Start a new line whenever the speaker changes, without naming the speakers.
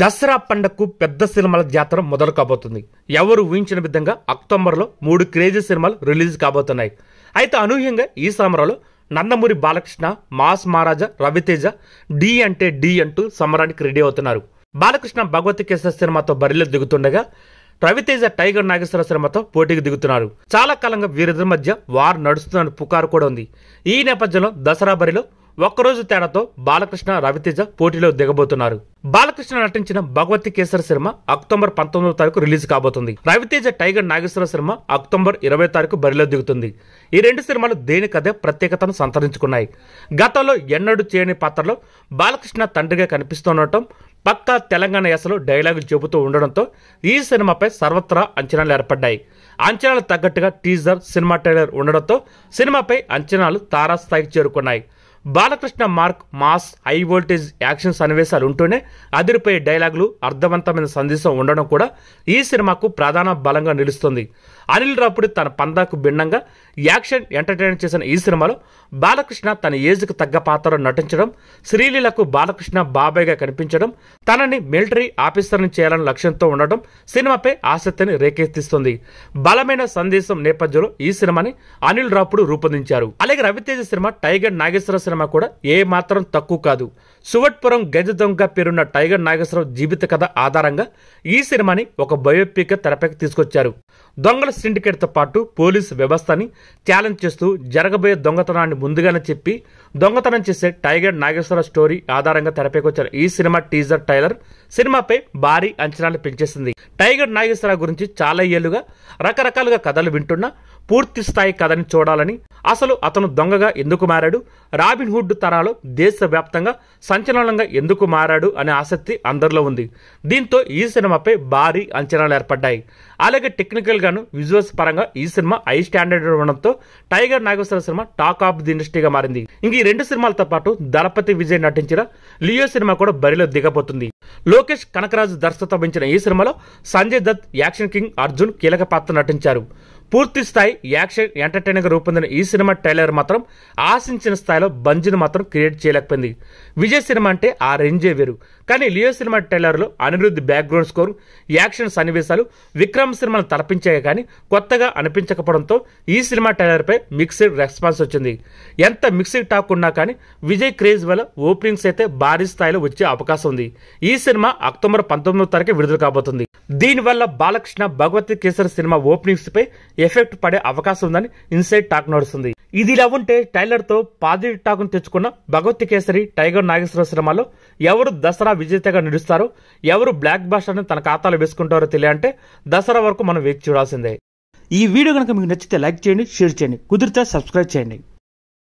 దసరా పండగకు పెద్ద సినిమాల జాతర మొదలు కాబోతుంది ఎవరు ఊహించిన విధంగా అక్టోబర్లో మూడు క్రేజీ సినిమాలు రిలీజ్ కాబోతున్నాయి అయితే అనూహ్యంగా ఈ సమరంలో నందమూరి బాలకృష్ణ మాస్ మహారాజా రవితేజ డి అంటే డి అంటూ సమరానికి రెడీ అవుతున్నారు బాలకృష్ణ భగవతి కేశ సినిమాతో బరిలో దిగుతుండగా రవితేజ టైగర్ నాగేశ్వర సినిమాతో పోటీకి దిగుతున్నారు చాలా కాలంగా వీరిద్దరి మధ్య వార్ నడుస్తున్న పుకారు కూడా ఉంది ఈ నేపథ్యంలో దసరా బరిలో ఒక్కరోజు తేడాతో బాలకృష్ణ రవితేజ పోటీలో దిగబోతున్నారు బాలకృష్ణ నటించిన భగవతి కేసర సినిమా అక్టోబర్ పంతొమ్మిదవ తారీఖు రిలీజ్ కాబోతుంది Ravi Teja tiger Nageswara cinema October ఇరవై తారీఖు బరిలో దిగుతుంది ఈ రెండు సినిమాలు దేనికదే ప్రత్యేకతను సంతరించుకున్నాయి గతంలో ఎన్నడూ చేయని పాత్రలో బాలకృష్ణ తండ్రిగా కనిపిస్తుండటం పక్కా తెలంగాణ యాసలో డైలాగులు చెబుతూ ఉండడంతో ఈ సినిమాపై సర్వత్రా అంచనాలు ఏర్పడ్డాయి అంచనాలు తగ్గట్టుగా టీజర్ సినిమా ట్రైలర్ ఉండడంతో సినిమాపై అంచనాలు తారాస్థాయికి చేరుకున్నాయి Balakrishna mark mass high voltage action సన్నివేశాలు ఉంటూనే అదిరిపోయే డైలాగులు అర్థవంతమైన సందేశం ఉండడం కూడా ఈ సినిమాకు ప్రధాన బలంగా నిలుస్తుంది అనిల్ రాపుడి తన పందాకు భిన్నంగా యాక్షన్ ఎంటర్టైన్ చేసిన ఈ సినిమాలో బాలకృష్ణ తన ఏజ్కి తగ్గ పాత్రలో నటించడం శ్రీలీలకు బాలకృష్ణ బాబాయ్గా కనిపించడం తనని మిలిటరీ ఆఫీసర్ని చేయాలని లక్ష్యంతో ఉండడం సినిమాపై ఆసక్తిని రేకెత్తిస్తుంది బలమైన సందేశం నేపథ్యంలో ఈ సినిమాని అనిల్ రాపుడు రూపొందించారు అలాగే Ravi Teja cinema tiger Nageswara cinema కూడా ఏ మాత్రం తక్కువ కాదు సువట్పురం గజ దొంగ పేరున్న టైగర్ నాగేశ్వరరావు జీవిత కథ ఆధారంగా ఈ సినిమాని ఒక బయోపిక్ తెరపైకి తీసుకొచ్చారు దొంగల సిండికేట్తో పాటు పోలీసు వ్యవస్థని ఛాలెంజ్ చేస్తూ జరగబోయే దొంగతనాన్ని ముందుగానే చెప్పి దొంగతనం చేసే టైగర్ నాగేశ్వరరావు స్టోరీ ఆధారంగా తెరపైకి వచ్చారు ఈ సినిమా టీజర్ టైలర్ సినిమాపై భారీ అంచనాలు పెంచేసింది టైగర్ నాగేశ్వరరావు గురించి చాలా ఏళ్లుగా రకరకాలుగా కథలు వింటున్నా పూర్తి స్థాయి కథని చూడాలని అసలు అతను దొంగగా ఎందుకు మారాడు రాబిన్హుడ్ తరాలు దేశవ్యాప్తంగా సంచలనంగా ఎందుకు మారాడు అనే ఆసక్తి అందరిలో ఉంది దీంతో ఈ సినిమాపై భారీ అంచనాలు ఏర్పడ్డాయి అలాగే టెక్నికల్గాను విజువల్స్ పరంగా ఈ సినిమా హై స్టాండర్డ్ ఉండడంతో tiger Nageswara cinema talk of the ఇండస్ట్రీగా మారింది ఇంక ఈ రెండు సినిమాలతో పాటు దళపతి విజయ్ నటించిన లియో సినిమా కూడా బరిలో దిగబోతుంది లోకేష్ కనకరాజు దర్శకత్వం ఈ సినిమాలో సంజయ్ దత్ యాక్షన్ కింగ్ అర్జున్ కీలక పాత్ర నటించారు పూర్తి స్థాయి యాక్షన్ ఎంటర్టైనింగ్గా రూపొందిన ఈ సినిమా ట్రైలర్ మాత్రం ఆశించిన స్థాయిలో బంజిని మాత్రం క్రియేట్ చేయలేకపోయింది విజయ్ సినిమా అంటే ఆ రేంజే వేరు కానీ లియో సినిమా ట్రైలర్లో అనిరుద్ధ్ బ్యాక్గ్రౌండ్ స్కోర్ యాక్షన్ సన్నివేశాలు విక్రమ్ సినిమాను తలపించాయి కానీ కొత్తగా అనిపించకపోవడంతో ఈ సినిమా ట్రైలర్పై మిక్సిడ్ రెస్పాన్స్ వచ్చింది ఎంత మిక్సిడ్ టాక్ ఉన్నా కానీ విజయ్ క్రేజ్ వల్ల ఓపెనింగ్స్ అయితే భారీ స్థాయిలో వచ్చే అవకాశం ఉంది ఈ సినిమా అక్టోబర్ పంతొమ్మిదో తారీఖు విడుదల కాబోతుంది దీనివల్ల బాలకృష్ణ భగవతి కేసరి సినిమా ఓపెనింగ్స్పై ఎఫెక్ట్ పడే అవకాశం ఉందని ఇన్సైడ్ టాక్ నడుస్తుంది ఇదిలా ఉంటే టైలర్తో పాదిరి టాకును తెచ్చుకున్న భగవతి కేసరి టైగర్ నాగేశ్వర సినిమాలో ఎవరు దసరా విజేతగా నిలుస్తారో ఎవరు బ్లాక్ బాస్టర్ని తన ఖాతాలో వేసుకుంటారో తెలియంటే దసరా వరకు మనం వేచి చూడాల్సిందే ఈ వీడియో కనుక మీకు నచ్చితే లైక్ చేయండి షేర్ చేయండి కుదిరితే సబ్స్క్రైబ్ చేయండి